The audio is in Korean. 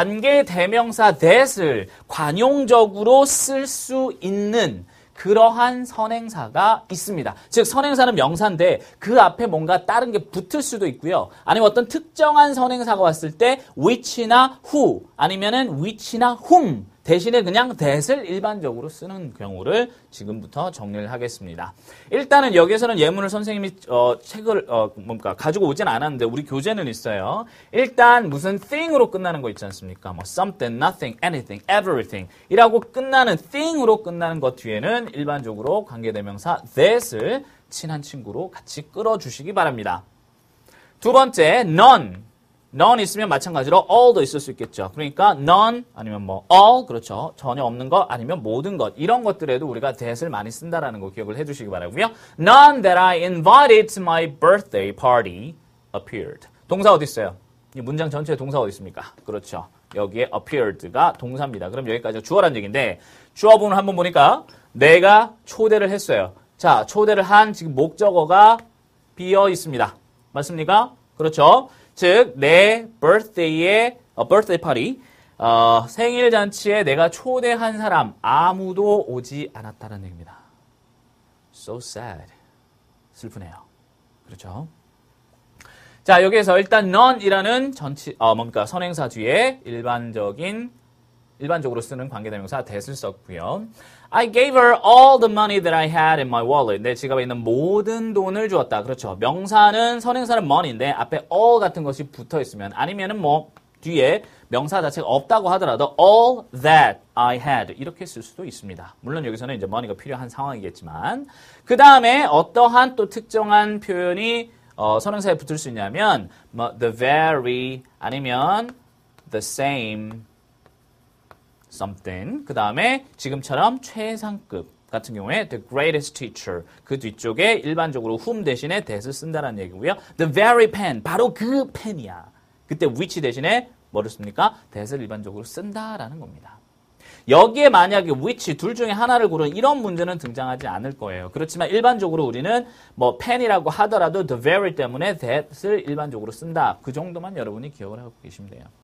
관계 대명사 that을 관용적으로 쓸 수 있는 그러한 선행사가 있습니다. 즉 선행사는 명사인데 그 앞에 뭔가 다른 게 붙을 수도 있고요. 아니면 어떤 특정한 선행사가 왔을 때 which나 who 아니면은 which나 whom 대신에 그냥 that을 일반적으로 쓰는 경우를 지금부터 정리를 하겠습니다. 일단은 여기에서는 예문을 선생님이 어, 책을 어, 뭔가 가지고 오진 않았는데 우리 교재는 있어요. 일단 무슨 thing으로 끝나는 거 있지 않습니까? 뭐 something, nothing, anything, everything 이라고 끝나는 thing으로 끝나는 것 뒤에는 일반적으로 관계대명사 that을 친한 친구로 같이 끌어주시기 바랍니다. 두 번째, none. none 있으면 마찬가지로 all도 있을 수 있겠죠. 그러니까 none 아니면 뭐 all 그렇죠. 전혀 없는 것 아니면 모든 것 이런 것들에도 우리가 that을 많이 쓴다라는 거 기억을 해주시기 바라고요. None that I invited to my birthday party appeared. 동사 어디 있어요? 이 문장 전체에 동사 어디 있습니까? 그렇죠. 여기에 appeared가 동사입니다. 그럼 여기까지 주어란 얘기인데 주어 분을 한번 보니까 내가 초대를 했어요. 자 초대를 한 지금 목적어가 비어 있습니다. 맞습니까? 그렇죠. 즉, 내 birthday에, 어, birthday party, 어, 생일 잔치에 내가 초대한 사람 아무도 오지 않았다는 얘기입니다. So sad. 슬프네요. 그렇죠? 자, 여기에서 일단 none이라는 전치, 어, 뭔가 선행사 뒤에 일반적인 일반적으로 쓰는 관계대명사 that을 썼고요. I gave her all the money that I had in my wallet. 내 지갑에 있는 모든 돈을 주었다. 그렇죠. 명사는 선행사는 money인데 앞에 all 같은 것이 붙어 있으면 아니면은 뭐 뒤에 명사 자체가 없다고 하더라도 all that I had 이렇게 쓸 수도 있습니다. 물론 여기서는 이제 money가 필요한 상황이겠지만 그 다음에 어떠한 또 특정한 표현이 어, 선행사에 붙을 수 있냐면 뭐, the very 아니면 the same something. 그 다음에 지금처럼 최상급. 같은 경우에 the greatest teacher 그 뒤쪽에 일반적으로 whom 대신에 that을 쓴다는 얘기고요. the very pen 바로 그 펜이야. 그때 which 대신에 뭐를 씁니까? that을 일반적으로 쓴다라는 겁니다. 여기에 만약에 which 둘 중에 하나를 고른 이런 문제는 등장하지 않을 거예요. 그렇지만 일반적으로 우리는 뭐 pen이라고 하더라도 the very 때문에 that을 일반적으로 쓴다. 그 정도만 여러분이 기억을 하고 계시면 돼요.